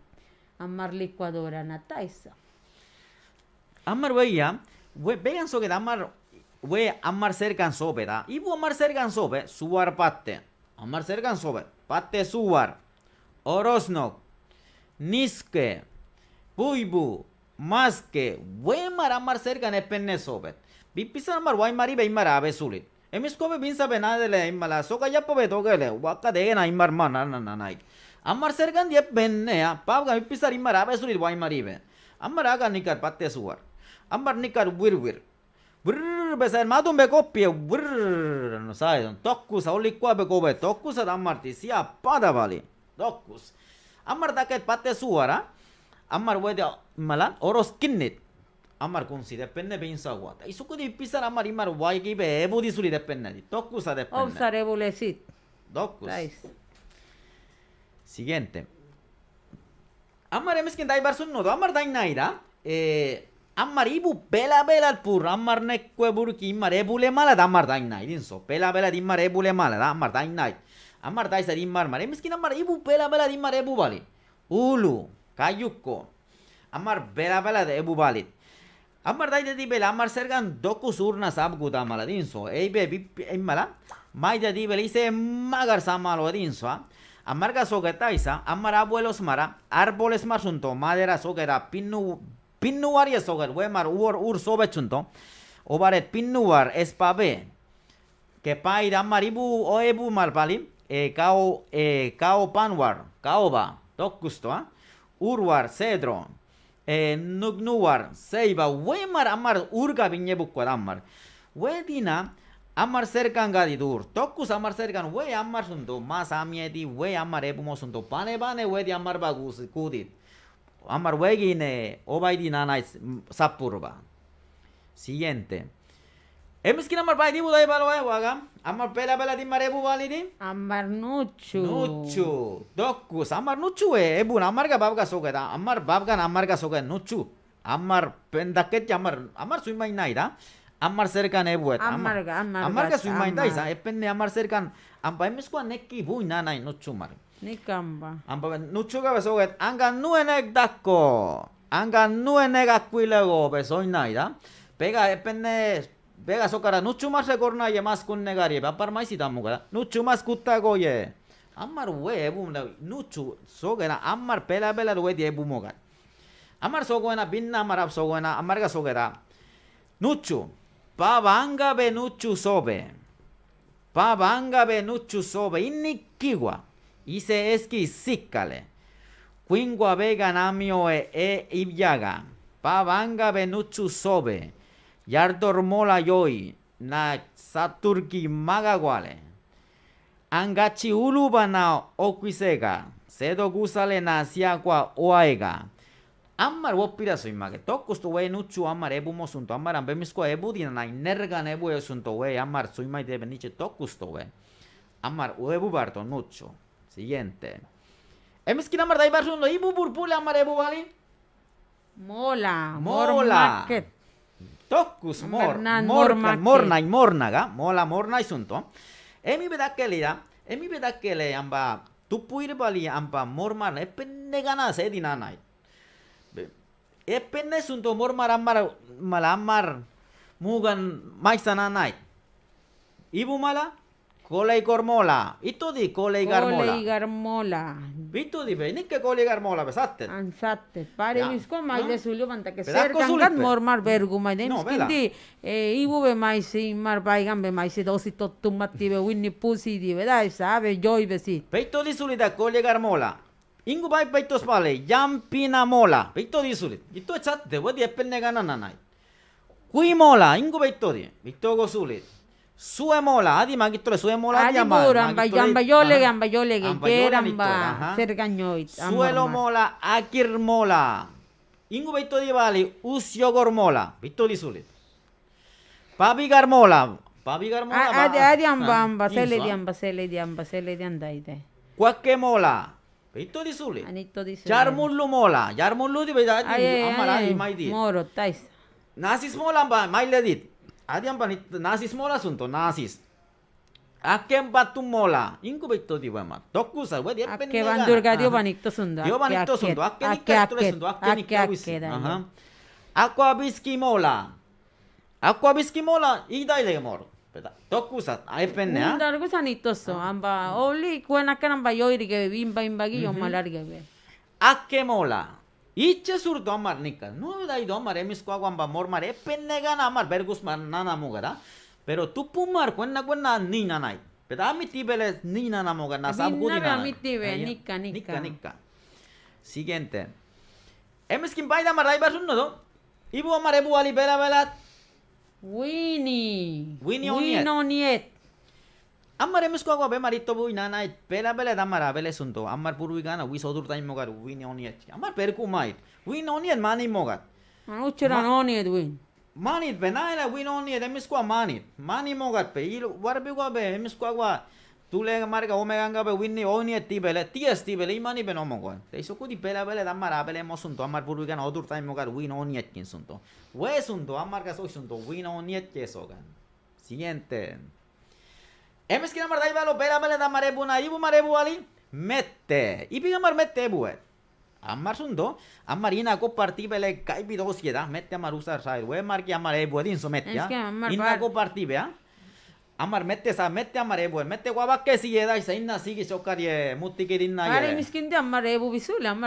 Amar, licuadora, na taisa. Amar, mar vean vegan so que da we ammar sergan sohbet da ibo ammar sergan sobe Suar pate Ammar sergan sobe Patte suar Orosnok. Niske. buibu Maske. Ve mar ammar sergan epenne sohbet. Bir pisan ammar wai mari mar immar sulit. Emis kobe bin sabe nadele ya Soka yappo togele. ma na na na Ammar sergan yep Pavga bir pisar sulit vay marive. ammaraga nikar patte suwar. Ammar nikar wir pues armado un becopio, brrr, no sabes, tocus, oli cua becobe, tocus, a dar marticia, pada vale, tocus. que pate suara, amar huede malan, oros kinnit, amar con si depende bien sa guata. Y su cudi pisa amar y mar guay que ve, ebu di suri depende, tocus a depende. Osa revolecit. Tocus. Siguiente. Amar emes quien da y amar da y naida, eh. Amaribu bela bela pur amar neque burki imar le mala da amar dinso bela mala da amar Ammar amar dai sa di mar mare miskin ibu bela bela bali ulu kayuko amar bela bela de ebu bali amar dai de bela amar sergan doku surna sab maladinso, mala dinso mai de bela magar samalodinso. dinso amar ga smara, gataisa amar abuelos mara árboles mar junto madera so Pinnuar y eso que ur, ur, que es lo pinnuar, espabe. lo que es maribu o ebu e kao e kao panwar kao ba tokusto a ¿ah? urwar cedro e eh, nugnuwar seiba we mar amar urga binyebu ko amar we dina amar cerca ngadi tokus amar cerca we amar sundo mas amiedi we amar ebu mosundo pane bane we di amar bagus kudit Amar wegine obaydi nanay sapurba. Siguiente. Emes kina mar baydi buday balway waga. Amar bela bela di mar ebu di? Amar nuchu. Nuchu. Dokus. Amar nuchu e ebu. Amar ga babga Amar babga na amar ga soga nuchu. Amar pendaket ya amar. Amar suima inay da. Amar serkan ebu Amar ga amar. Amar ga suima inay da. Epen amar serkan. Amba emes kua neki bu inanay nuchu mar. Ni Nikamba. Ampa nuchuga besoget anga nuenek dasko. Anga nuenek beso besoin naida. Pega depende pega sokara nuchu más recorna y más con negari. Va para más y Nuchu más goye. Amar huevo, nuchu Amar pela pela huevo de bumogar. Amar sogoena binna amarab sogoena amarga sogera. Nuchu. Pavanga benuchu sobe. Pavanga benuchu sobe. Innikiwa. Ise eski sikale. Quingua vega namioe e ibyaga. Pavanga venuchu sobe. Yardor mola yoi. Na saturki magaguale. Angachi ulubana okuisega. Sedo gusale na siagua oaega. Amar pira soy mage. Tokus tu wey nuchu Amar, ebu mosunto. Amar, ambemisko ebu dinana. Inergan ebu esunto wey. Amar soy maite beniche tokus tu wey. uebu barto Siguiente. Emiskina daibar Barrun Ibu Burpula amare bubali? Mola. Mola. Tokus Mor. Morna y Mornaga. Mola y Sunto. Emi Bedakelida. Emi Bedakele Amba. Tupuir Bali Amba Mormar. Epenegana ganas Edinanai. Epenne Sunto Mormar Amar. Malamar. Mugan night. Ibu Mala. Kolei Gormola. Itudi y Garmola. y Garmola. Vitudi di, nikke Kolei Garmola pe saatte. An mis Pare visko de sulju que ke ser kangat mormar bergu E ibu be mai si mar baigan be mai si dosi tottum matti be winni pusi di verdad dai sabe y be si. Peitodi sulita Kolei Garmola. Ingu bai peitos pale yampina mola. ¿Y sulit. Ito chat de a epen negana nadie Cui mola ingu di. Vitto go sulit. Suemola, adi ah, suemola le Adi ah, le, Suelo mola, akir mola. Ingu de di vale usio Vito mola. Ah, di garmola. Pabi garmola. Adi adi amba amba, di amba, sele di amba, sele di andaite. Quacche mola. di sulit. Anito di mola. di Moro, Nasis mola amba, Adiam ni nasis mola sunto nasis. Akem batu mola. Inko beto di bama. Toku sa Akem bandurga dio banito sundo. Dio banito sundo. Akem ikatu sundo. Akem ikatu sundo. Aha. Aquabiski mola. Aquabiski mola idai de moro. Peta. Toku sa aipen ne. Ah. Ah. Amba oli kuena kanamba yoiri ke bimba imba gi yo malarga be. Akemola. mola y Iche sur domar nica. No dai domar, emis eh, coaguan bamor mar, epene eh, ganamar, vergus manana mogara, Pero tu pumar, cuena cuena ni nanai. Pero a mi tibel es ni nanamuga, nasab gudi A mi nica, nica. Nica, nica. Siguiente. Emis kim baida mar, raibas un nodo. Ibu ali bela bela. Winnie. Winnie o niet Ammar emiskoago be maritobu inanait pela bele dammar abele sunto. Ammar purvi gana wi sodur time mogar win oniet. Ammar perku mait. Win oniet mani mogar. Ucheran oniet win. Manit be naila win oniet emiskoa manit. Mani mogar pe il warbe go be emiskoago tule marga omega be win oniet tibele. Ties tibele imani be nomogo. Teiso kudi pela bele dammar abele mo sunto. Ammar purvi gana odur time mogar win oniet kin sunto. We sunto ammar ka soy sunto win oniet kesogan. Siguiente. Εμείς κύριε Μαρτάκη βάλω πέρα με τα μαρέμπου να είπω μαρέμπου άλλοι Μέτε, είπηγα μαρμέτε που έτ Αν μάρσουν το, αν μάρει να κοπαρτί πέλε κάτι πιτώ σχετά Μέτε μαρούσα αρσάει του, εμάρ και αμαρέ που έτσι μέτε Είναι να κοπαρτί πέα Αν μάρμέτε σαν μέτε αμαρέ που έτσι μέτε Εγώ και σχετά είσαι να σήγησε ο κάτι την να Άρα εμείς κύριε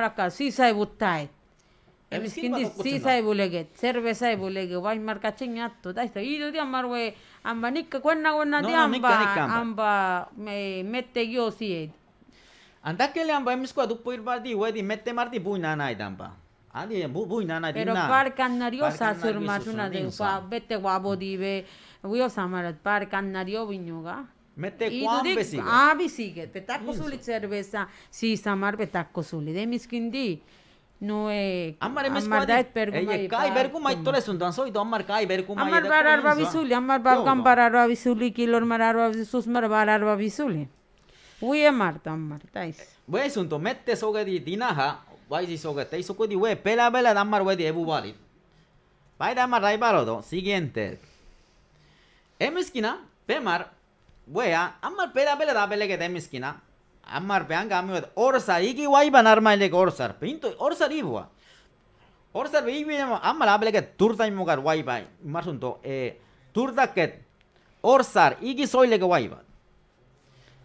Emiskin ah, di si sai bulege, zerbe sai bulege, bai markatzen atto, da dian marue, amba nik kuenna guenna di amba, no, amba, mette gio zied. Andakele amba emiskoa dupo di, uedi mette mardi buina nahi damba. Adi, bu, buina nahi dina. Pero parkan nario sa surmatuna bete guabo di be, guio samarat, parkan nario binuga. Mete kuan bezige. Abi ah, zige, petako zuli zerbeza, si samar petako zuli, demiskin di. no eh, ah, Amar MS Amar da et bergu mai. Kai bergu mai tore sundan so ido amar kai bergu mai. Amar bar arba visuli, amar bar gam bar arba visuli, kilor mar arba mar bar arba visuli. Ui amar eh, tam mar tais. Wei to mette soga di dinaha, wai si soga te soko di wei pela pela damar wei di ebu bari. Bai damar rai barodo, siguiente. Emeskina, pemar, wea, amar pela pela da pele que te emeskina. Amar pean gami bat orsa iki wai ban armailek orsa pinto orsar ibua Orsar, ibi ama amar turta imugar wai bai e, turta ket orsar, iki soilek wai bat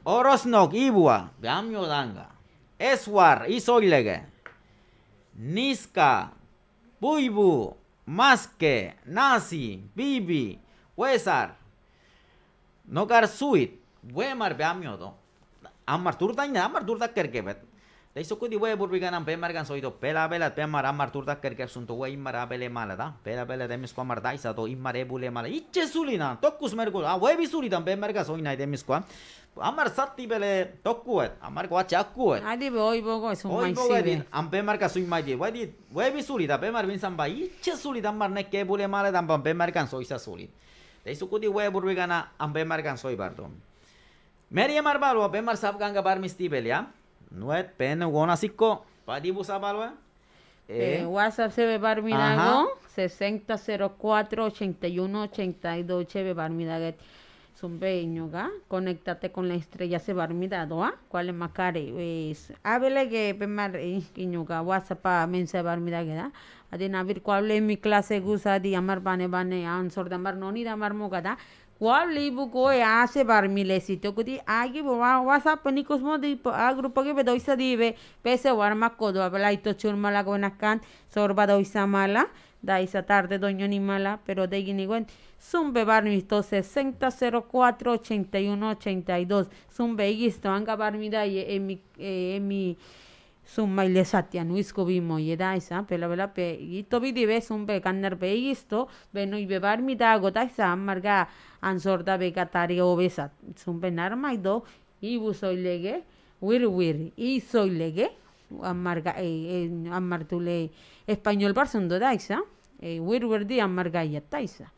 oros nok ibua gami odanga eswar i soilek niska buibu maske nazi, bibi wesar nokar suit wemar pean amar turdan ya amar turda kerke bet. Eh? Dai suku di wey burbi ganam pe margan pela pela pe amar amar kerke sunto wey imar abele mala da. Pela pela de misko amar dai to imar ebule mala. Iche suli tokus mergo a wae bisuli dan pe margan so ina de Amar satti bele toku amar kwa chaku wae. Adi be bogo e mai si margan so di di da pe mar bin samba iche suli dan mar ebule mala dan pe margan so isa suli. Eso suku di ambe margan soy Meryem ¿pemar ben mar sab ganga bar misti belia. Nuet pen wona sikko. Padibu sabalwa. Eh, eh, eh, WhatsApp se Bar Midago, 6004-8182 se ve Midaget. Zumbeño, ¿ga? Conéctate con la estrella se barmidado, Midadoa. ¿ah? ¿Cuál es caro, pues. háblele que Pemar eh, Iñuga, WhatsApp a Mensa Bar Midageda. Adina Vir, ¿cuál es mi clase gusa? de amar bane bane, ansor de amar noni de amar mogada a ಆಸೆ ಬಾರ್ ಮಿಲೇಸಿ ತೊಗೊತಿ ಆಗಿ a ನಿಕೋಸ್ಮೋ que ಆ a ಬೆದೊಯ್ಸ ದೀವೆ ಪೇಸೆ ವರ್ಮಕ್ಕೋದು a ಇತ್ತು sorba ಗೋನಕ್ಕಾನ್ mala, da Daisa tarde, doño mala pero de la Zumbe y 6004 8182. y Iguisto, Anga Barmidaye, eh, en mi. Eh, en mi summa ile satyan wiskobimo yedaisa pelabela pe itobi dibe sumbe kanner mi isto beno ibe barmita gotaisa marga ansorda bekatari obesa sumbe y lege wir wir lege amarga eh, eh, amartule español parsundo daisa eh, wir wir di amarga yataisa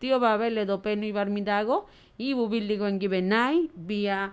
Tío Babel do dopeno y barmitago y bubiligo en venai vía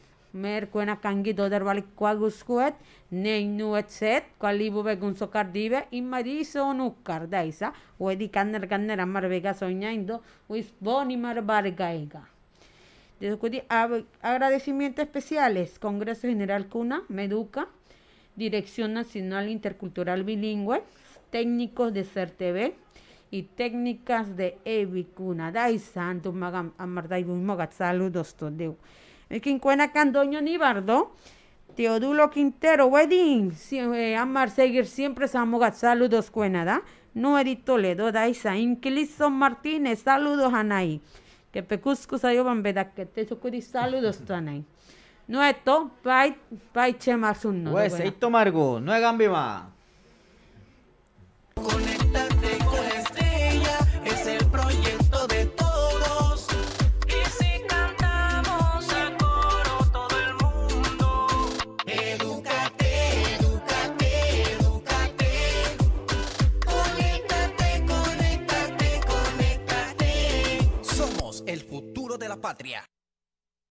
merkuenak kangi doderbalik kuaguskuet, neinuetzet, kualibube gunzokardibe, inmariso nukkar daisa, uedi kanner kanner amar vega soñando, uis Boni di Después agradecimientos especiales, Congreso General Cuna, Meduca, Dirección Nacional Intercultural Bilingüe, técnicos de CERTV y técnicas de daisa Daisan, amar magam, amardaibun mogat, saludos, todeu. Quincuena Candoño Nibardo, Teodulo Quintero, Wedding eh, Amar Seguir siempre Samogat, saludos Cuenada, Nuerito Toledo, Daisa. Inquiliso Martínez, saludos Anaí, que Pecuscus Ayoban Beda, que te sucuri, saludos Anaí. No esto, pai, pai Margo, no patria.